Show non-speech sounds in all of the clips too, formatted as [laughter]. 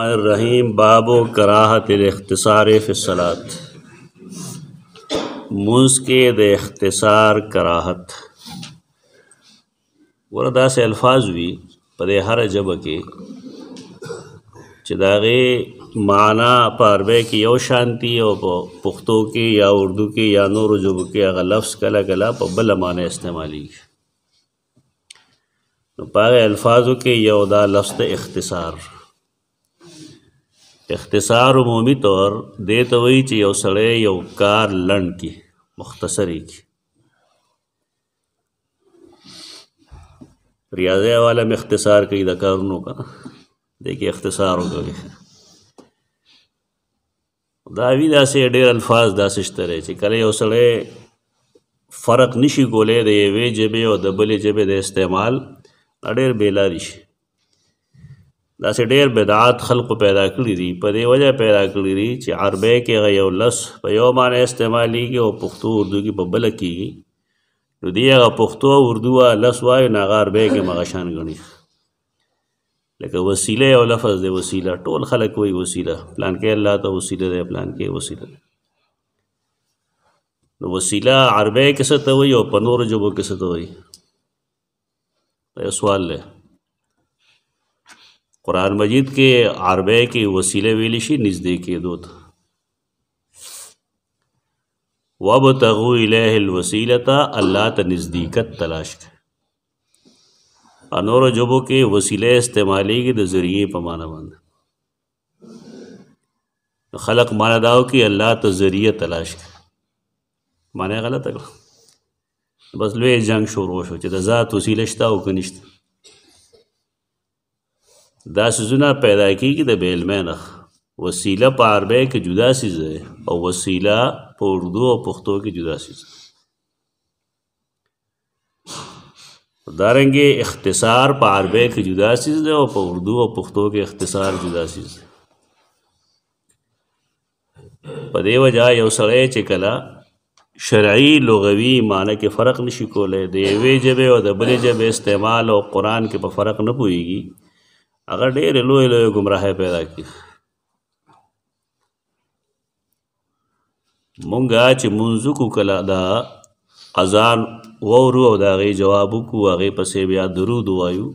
الرحیم باب و کراہت الاختصار فی الصلاۃ منز کې د اختصار کراہت وردا سے الفاظ وی په هر جبه کې چې داغه معنا په عربی کې یو شانتی او په پښتو کې یا اردو کې یا نورو جبو کې هغه لفظ کله کله په بل معنی استعمالي نو په الفاظو کې یو دا لفظ اختصار اختصار عمومي طور دې ته وایي چې یو سړی یو کار لنډ کړي مختصر یې کړي ریاضه والا مې اختصار کوي د کارونو کا دې کې اختصار وکړي دا وی داسې ډېر الفاظ داسې شته چې کله یو سړی فرق نشي کولای د یوې جبې او د بلې جبې د استعمال ډېر بیلاری شي داسې ډیر بدعات خلقو پیدا کړی دي په دې وجه پیدا کړی دي چې عربی کې یو لس په یو باندې استعمالیږي او پښتو اردو کې په بل کېږي نو دې هغه پښتو اردو لس وایو نه هغه عربی کې مغشان ګڼي لکه وسیله او لفظ دی وسیله ټول خلک وایي وسیله پلان کې الله ته وسیله دی پلان کې وسیله نو وسیله عربی کې څه ته وایي او په نورو ژبو کې څه ته وایي دا سوال دی قرآن مجید کې عربی کې وسیله ویلی شي نږدې کېدو ته وابتغو الیه الوسیلتا الله ته نزدېکت تلاش کړه انور جبو کې وسیله استعمالیږي د ذریعے په معنا باندې خلق معنا داو کې الله ته ذریعہ تلاش کړه معنی غلطه کړه بس لوی جنگ شروع شو چې د ذات وسیله شته او کنيشته دا سيزونه پیدا کیږي د بیلمه نه وسیله په عربی کې جدا سیز ده او وسیله په اردو او پښتو کې جدا سیز ده دارنګه اختصار په عربی کې جدا سیز ده او په اردو او پښتو کې اختصار جدا سیز ده په دې وجہ یو سړی چې کله شرعي لغوي معنی کې فرق نشي کولای د یوې ژبې او د بلې ژبې استعمال او قران کې په فرق نه پويږي هغه ډېرې لویې لویې ګمراهۍ پیدا کړي مونږ چې منځو کو کله دا اذان وورو او دا غي جواب کو هغه پسې بیا درود وایو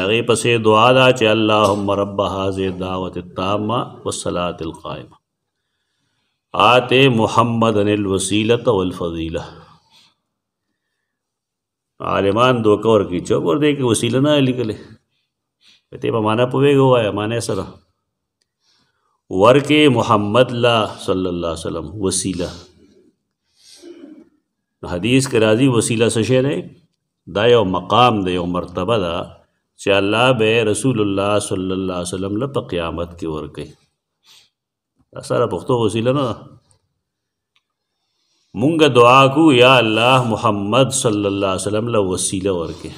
هغه پسې دعا دا چې اللهم رب هذه دعوت التامه والصلاه القائمه آتے محمدن الوسیلت والفضیلہ عالمان دوکور کی چوکور دے کے وسیلہ نہ لکھ لے په دې معنا پوهیږي وای معنا سره ورکه محمد لا صلی الله علیه وسلم وسیله حدیث کې راځي وسیله څه شی دی دا یو مقام دی یو مرتبه ده چې الله به رسول الله صلی الله علیه وسلم له په قیامت کې ورکړي دا سره پښتو وسیله نه مونږ دعا کو یا الله محمد صلی الله علیه وسلم له وسیله ورکړي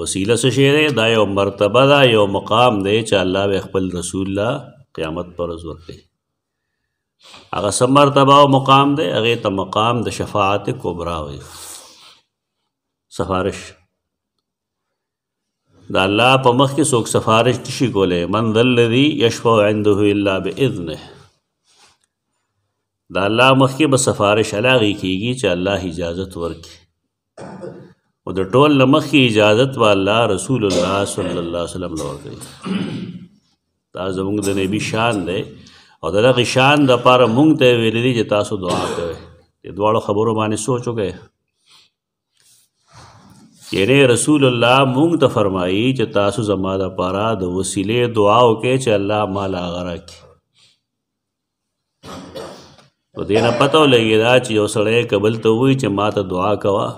وسیله څه شی دی دا یو مرتبه ده یو مقام دی چې الله به خپل رسول الله قیامت پر ورځ ورکړي هغه سم مرتبه او مقام دی هغه ته مقام د شفاعت کبرا وي سفارش دا الله په مخ کې څوک سفارش نشي کولای من ذل الذي يشفع عنده الا باذنه دا الله مخ کې به سفارش علاغي کیږي چې الله اجازه ورکړي او د ټول لمخې اجازت و الله رسول الله صلی الله علیه وسلم لور کوي دا زموږ د نبی شان دی او دا دغه شان د پاره مونږ ته ویل دي چې تاسو دعا کوئ د دواړو خبرو باندې سوچ وکړئ یعنی رسول الله مونږ ته فرمایي چې تاسو زما د پاره د وسیله دعا وکړئ چې الله مال هغه راکړي نو دینه پتو لګی دا چې یو سړی قبل ته وی چې ما ته دعا کوه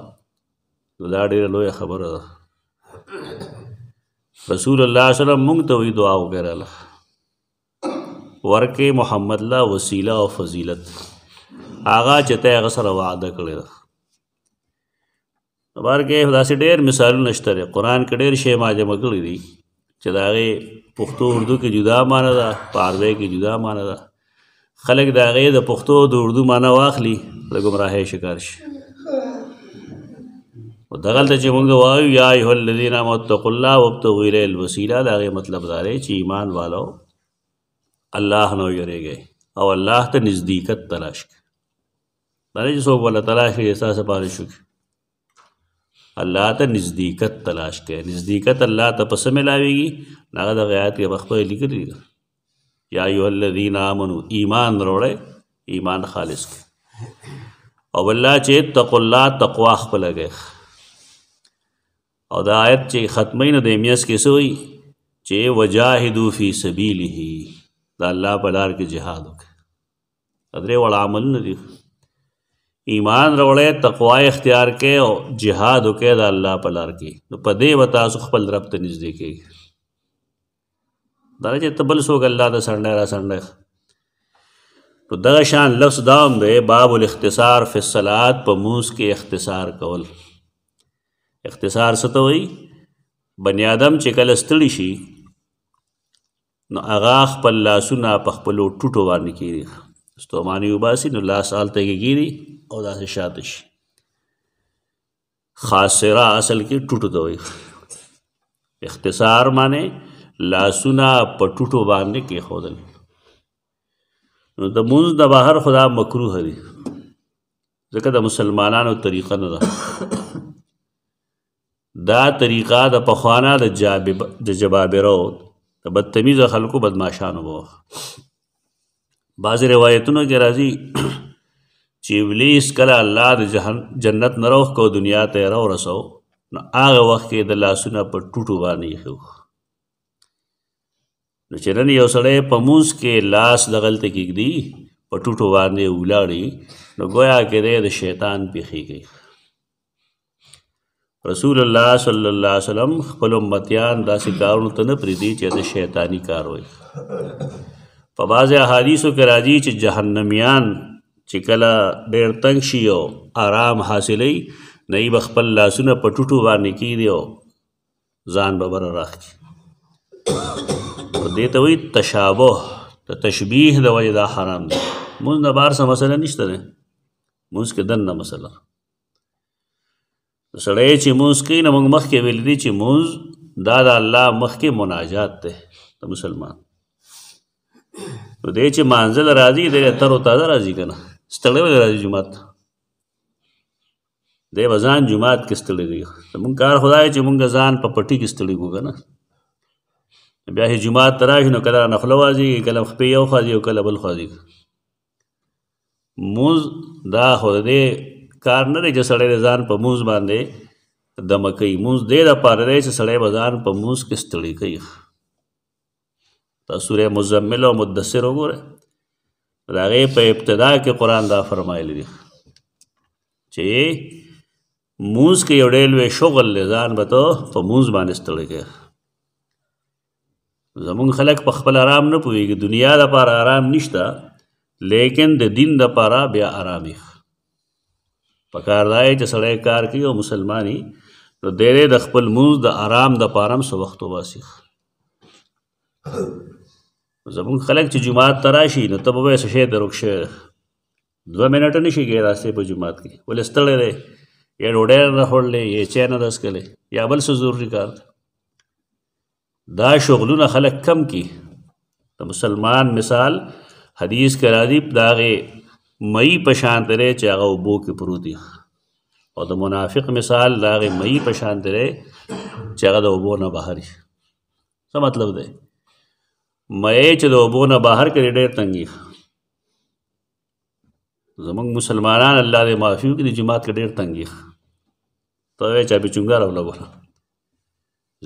نو دا ډیره لویه خبره ده رسول الله صلی الله علیه وسلم موږ ته وی دعا وکړه ورکه محمد لا وسیله او فضیلت آغا چې ته هغه سره وعده کړی ده بار کې داسې ډېر مثالونه نشته دی قران کې ډېر شی ما جمع کړی دی چې دا غي پښتو اردو کې جدا معنی ده پاروي کې جدا معنی ده خلک دا غي د پښتو د اردو معنی واخلي د گمراهۍ شکار شي دغلته چې مونږ وایو یا ایه الذین آمنوا اتقوا الله وابتغوا الیه الوسیله دا غي مطلب دا دی چې ایمان والو الله نو یریږي او الله ته نزدېکت تلاش کړي دا چې څوک ولا تلاش یې احساس پاره شو الله ته نزدېکت تلاش کړي نزدېکت الله ته پس ملاويږي هغه د غیات کې بخښه لیکلي یا ایه الذین آمنوا ایمان وروړي ایمان خالص کړي او الله چې تقوا الله تقوا خپل لګي او دا آیت چې ختمین د امیاس کې سوی چې وجاهدوا فی سبیله دا الله په لار کې jihad وکړه درې وړ عمل نه دي ایمان وروړې تقوا اختیار کې او jihad وکړه د الله په لار کې نو په دې وتا خپل رب ته نږدې کې دا چې تبل سوګ الله د سړنه را سړنه نو دغه شان لفظ دام دی باب الاختصار فی الصلات په موس کې اختصار کول اختصار څه ته وایي بنی آدم چې کله ستړي شي نو هغه خپل لاسونه په خپلو ټوټو باندې کېږي ستوماني وباسي نو لاس هلته کې کېږي او داسې شاته شي خاصره اصل کې ټوټو ته وایي اختصار معنی لاسونه په ټوټو باندې کېښودل نو د مونځ د بهر خدا مکروه دی ځکه د مسلمانانو طریقه نه ده دا طریقه د پخوانه د جابب د جبابرو د بدتمیز خلکو بدمعشانو بو بعض روایتونو کې راځي [clears throat] چې ابلیس کله الله د جنت نروخ کو دنیا ته رو رسو نو هغه وخت کې د لاسونه په ټوټو باندې خو نو چې نن یو سړی په موس کې لاس دغلته کېږدي په ټوټو باندې ولاړي نو گویا کې دی د شیطان پیښېږي رسول الله صلی الله علیه وسلم خپل امتیان داسې کارونو ته نه پریدي چې د شیطانی کار وي په بعض احادیثو کې راځي چې جهنميان چې کله ډېر تنگ شي او آرام حاصلې نه یې خپل لاسونه په ټوټو باندې کیږي او ځان به بر راخي او دته وي تشابه د تشبیه د وجه دا حرام دی مونږ نه بار څه مسله نشته نه مونږ کې دنه مسله سړی چې مونږ کوي نه موږ مخکې ویل دي چې مونږ دا د الله مخکې مناجات دی د مسلمان نو دې چې مانځل راځي دې تر او تازه راځي کنه ستړی ولې راځي جمعات دې بزان جمعات کې ستړی دی موږ کار خدای چې موږ ځان په پټي کې ستړی کو کنه بیا هي جمعات تراش نو کله نخلو واځي کله خپې یو خاځي او کله بل خاځي موز دا خو دې کار نه دی چې سړی د ځان په مونځ باندې دمه کوي مونځ دې دپاره دی چې سړی به ځان په مونځ کې ستړی کوي دا سورې مزمل او مدثر وګوره د هغې په ابتدا کې قرآن دا فرمایلی دی چې مونځ کې یو ډېر لوی شغل دی ځان به ته په مونځ باندې ستړی کوي زمونږ خلک په خپل آرام نه پوهېږي دنیا دپاره آرام نشته لیکن د دین دپاره بیا آرامي په کار دی چې سړی کار کوي او مسلمانی نو دیره د خپل مونږ د آرام د پارم سو وخت واسي زمون خلک چې جمعات تراشي نو تبه وې څه شی دروښه دوه منټه نشي کېدای په جمعات کې ولې ستړی دی یا ډوډۍ نه خوړلې یا چای نه رسکلې یا بل څه ضروري کار ده دا شغلونه خلک کم کی د مسلمان مثال حدیث کې راځي د هغې مئی پشان ترې چې هغه وبو کې پروت او د منافق مثال دا هغه مئی پشان ترې چې هغه د وبو نه بهر څه مطلب دی مې چې د وبو نه بهر کې ډېر تنګي زمونږ مسلمانان الله دې معافي وکړي د جماعت کې ډېر تنګي ته وې چې به چونګار ولا ولا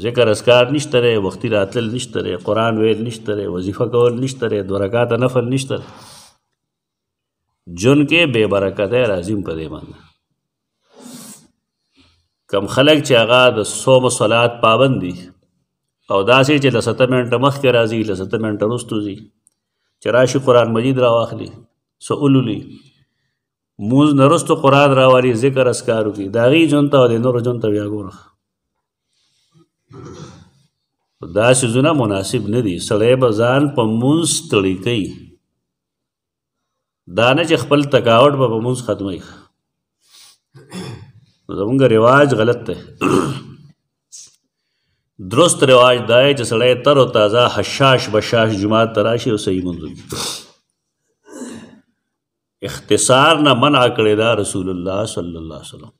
ذکر اسکار نشته وختي راتل نشته قرآن ویل نشته وظیفه کول نشته دوه رکعات نفل نشته جون کې بے برکته راځم په دې باندې کم خلک چې هغه د صوم صلات پابند دي او داسې چې لسته منټه مخکې راځي لسته منټه وروسته ځي چې راشي قران مجید را واخلي سؤلولي موز نرستو قرآن راواری ذکر اسکارو کی داغی جنتا و دی نور جنتا بیا ګوره دا سيزونه مناسب ندي سړی بزان په مونږ تړي کوي دا نه چې خپل تکاوټ به موږ ختموي زمونږ رواج غلط دی [clears throat] درست رواج دا چې سړی تر او تازه حشاش بشاش جماعت تراشي او صحیح منځ اختصار نه منع کړی دا رسول الله صلی الله علیه وسلم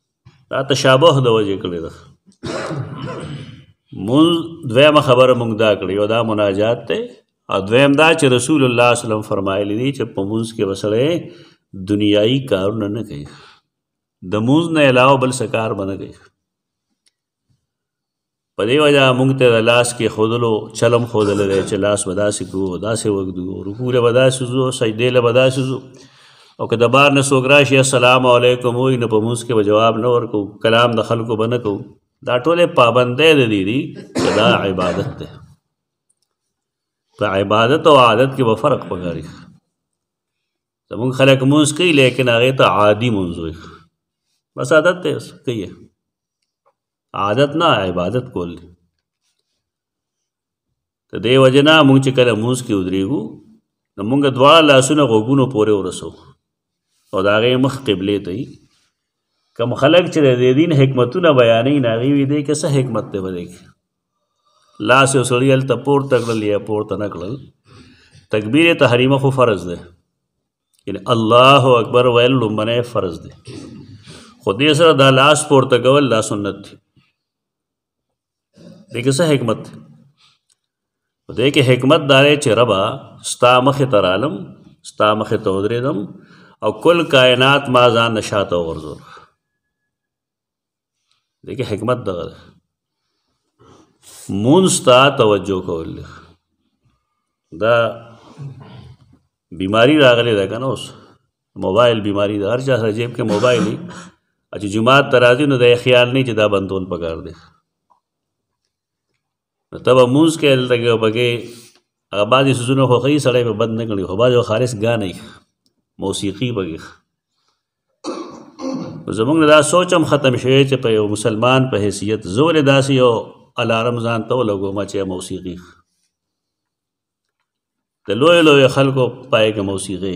دا تشابه د وجه کړی ده [clears throat] مون دویمه خبره مونږ دا کړی یو دا مناجات ته دویم دا چې رسول الله صلی الله علیه وسلم فرمایلی دی چې په مونږ کې وسړې دنیایي کارونه نه کوي د مونږ نه علاوه بل څه کار باندې کوي په دې وجہ مونږ ته لاس کې خودلو چلم خودل دی چې لاس ودا سې کو دا سې وګدو رکوع له ودا سې زو سجدې له ودا سې زو او که د بار نه سوګ راشي السلام علیکم وای نه په مونږ کې جواب نه ورکو کلام د خلکو بنه کو دا ټوله پابندې دي دي دا عبادت ده په عبادت او عادت کې به فرق پکاري زمونږ خلک مونږ کوي لیکن هغه ته عادي مونږ وي بس عادت ته کوي عادت نه عبادت کول ته دی وجنا مونږ چې کله مونږ کې ودرېګو نو مونږ دواړه لاسونه غوګونو پورې ورسو او دا غي مخ قبله ته کم خلک چې د دین حکمتونه بیانې ناغي وي دی که څه حکمت ته ورېږي لاس یو سړی هلته پورته کړل یا پورته نه کړل تکبیر تحریمه خو فرض دی یعنی الله اکبر ویل لومبنی فرض دی خو دې سره دا لاس پورته کول لا سنت دی دغه څه حکمت دې کې حکمت دارې چې ربا ستا مخ تر عالم ستا مخ ته ودرېدم او کل کائنات ما ځان نشاته ورزور دغه حکمت دغه مونستا توجه کول دا بیماری راغلی ده کنه اوس موبایل بیماری ده هر چا سره جیب کې موبایل دی چې جمعات ترازی نو د خیال نه چې دا بندون پکار دی نو تبه مونږ کې لږه بګې هغه بعضې سوزونه خو ښه سړی به بند نه کړي خو بعضې خالص ګانې موسیقي بګې زمونږ دا سوچ هم ختم شوی چې په یو مسلمان په حیثیت زور داسې یو الارم ځان ته ولګوم چې موسیقي د لوی لوی خلکو پای کې موسیقي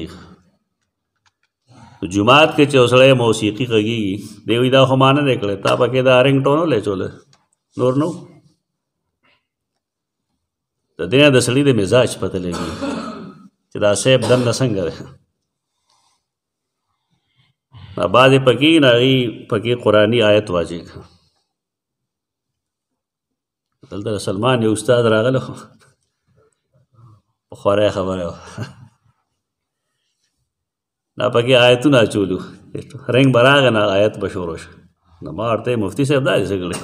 جمعات کې چې اوسړې موسیقي غږیږي دوی دا خو مان نه کړي تا پکې دا رنګ ټونو لې چول نور نو د دې د سړي د مزاج پته لګي چې دا سیب دن څنګه ده بعضې پکې نه پکې قرآني آیت واجب دلته سلمان یو استاد راغلو په خورای خبره نه پکې آیتونه چولو رنگ براغ نه آیت بشورو شو نو ما ورته مفتی صاحب دا څګړي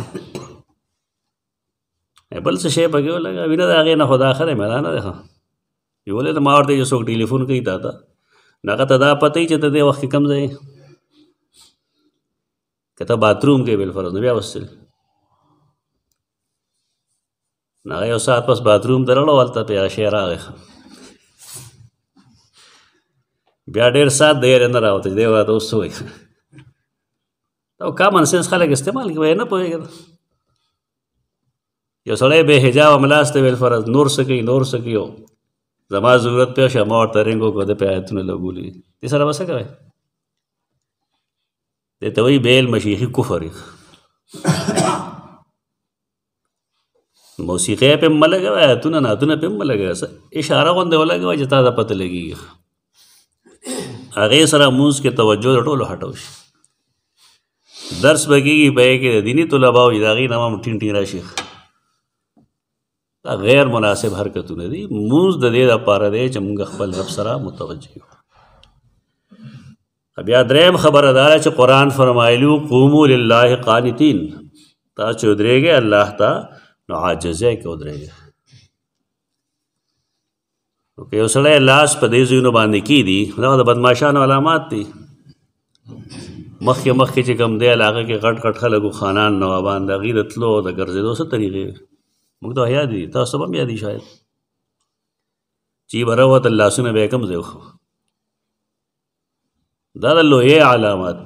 بل څه شی پکې ولګا وینه دا غي نه خدا اخره مې نه ده یو له ما ورته یو څوک ټلیفون کوي تا ته ناګه ته دا پته چې ته د وخت کم ځای کته باتروم کې بل فرض بیا وسل نه یو ساعت پس باتروم ته لاړو هلته پې هغه شی راغی بیا ډېر ساعت دی یارې نه راوته دی ورته اوس څه وایي دا کامن سینس خلک استعمال کوي نه پوهېږي یو سړی به حجاب ملاسته ویل فرض نور سکی نور سکیو زما ضرورت پیو شه مور ترنګو کو د پیاتونه لګولې دې سره وسه کوي د توي بیل مشیخي کفر موسیقي په ملګره اتونه ناتونه په ملګره سره اشاره غونډه ولګه چې تا دا پته لګي هغه سره موز کې توجه ټولو هټو شي درس بګي به کې دینی طلباو یداغي نام ټین ټین راشي دا غیر مناسب حرکتونه دي موز د دې لپاره دی چې موږ خپل رب سره متوجه یو بیا دریم خبره دار چې قران فرمایلو قومو لله قانتين تا چودريږي الله ته نو عاجزه کې ودرېږي نو که یو سړی لاس په دې ځایونو باندې کېږدي دا د بدماشانو علامات دي مخکې مخکې چې کوم دی علاقه کې غټ غټ خلکو خانان نوابان د غیر تلو د ګرځېدو څه طریقې موږ ته یاد دي تاسو هم یاد دي شاید چې بروت الله سونه به کوم زه دا د لوی علامات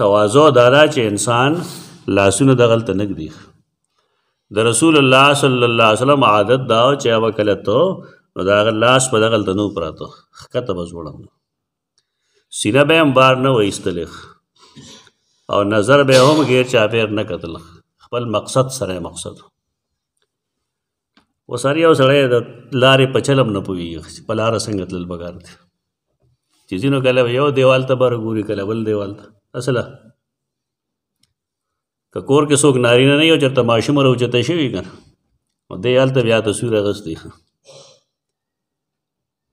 تواضع دا چې انسان لاسونه دغلت نه دی د رسول الله صلی الله علیه وسلم عادت دا چې هغه کله ته نو دا لاس په دغل تنو پراته خکته بزوړم سینه به هم بار نه وېستلې او نظر به هم غیر چا پیر نه کتل خپل مقصد سره مقصد و ساری او سره د لارې په چلم نه پوي په لار څنګه تل بګار دي چې دینو کله یو دیوال ته بر ګوري کله بل دیوال ته اصله که کور کې څوک نارینه نه یو چېرته ماشوم راوچته شوي که نه نو دی هلته بیا تصویر اخیستی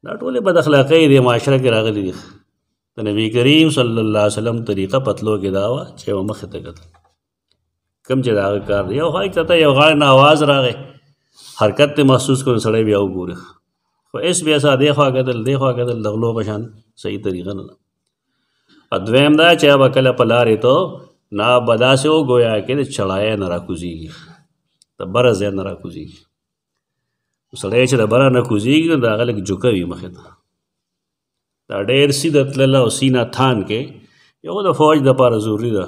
دا ټولې بد اخلاقۍ دې معاشره کې راغلي دي د نبی کریم صلی الله علیه وسلم طریقه پتلو کې دا وه چې یو مخې ته کتل کم چې د هغه کار دی یو خواهی چاته یو غاړې نه اواز راغی حرکت ترې محسوس کړو سړی بیا وګورې خو ایس بیا سا دې خوا کتل دې خوا کتل د غلو په شان صحیح طریقه نه ده دویم دا چې به کله په لارې ته نه به داسې وګویا کې د چړایه نه راکوزیږي د بره ځای نه راکوزیږي سړی چې د بره نه کوزیږي نو د هغه لږ جوکه وي مخې ته دا ډېر سیده تلله او سینه تھان کې یو د فوج دپاره ضروري ده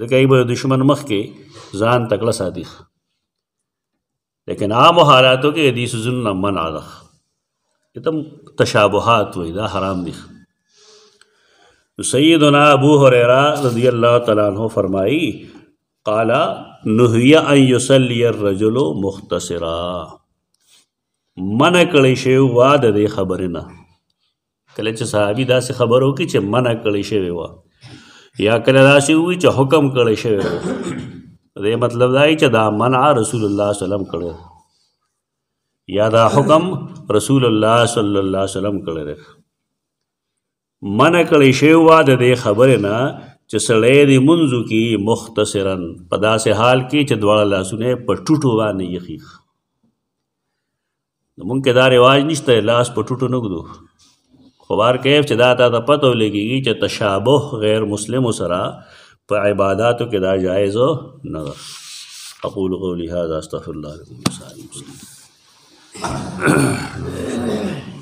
ځکه به دشمن مخکې ځان تکړه ساتي لیکن عام حالاتو کې دې سوزونه منع ده تم تشابهات وي دا حرام دي تو سیدنا ابو حریرہ رضی اللہ تعالیٰ عنہ فرمائی قالا نحیہ ان یسلی الرجل مختصرا منع کړی شی وا د دې خبرې نه کله چې صحابي داسې خبر وکړي چې منع کړی شی وا یا کله داسې وی چې حکم کړی شی وا دې مطلب دا چې دا منع رسول الله صلی الله علیه وسلم کړو یا دا حکم رسول الله صلی الله علیه وسلم کړی من کړی شی وا د دې خبره نه چې سړی دی منځو کې مختصرا په داسې حال کې چې دواړه لاسونه په ټوټو باندې یخیخ مونږ کې دا رواج نشته لاس په ټوټو نه ګدو خبر کیف چې دا تا ته پته ولګي چې تشابه غیر مسلم سره په عبادتو کې دا جایز نه ده اقول قولي هذا استغفر الله لكم وسائر المسلمين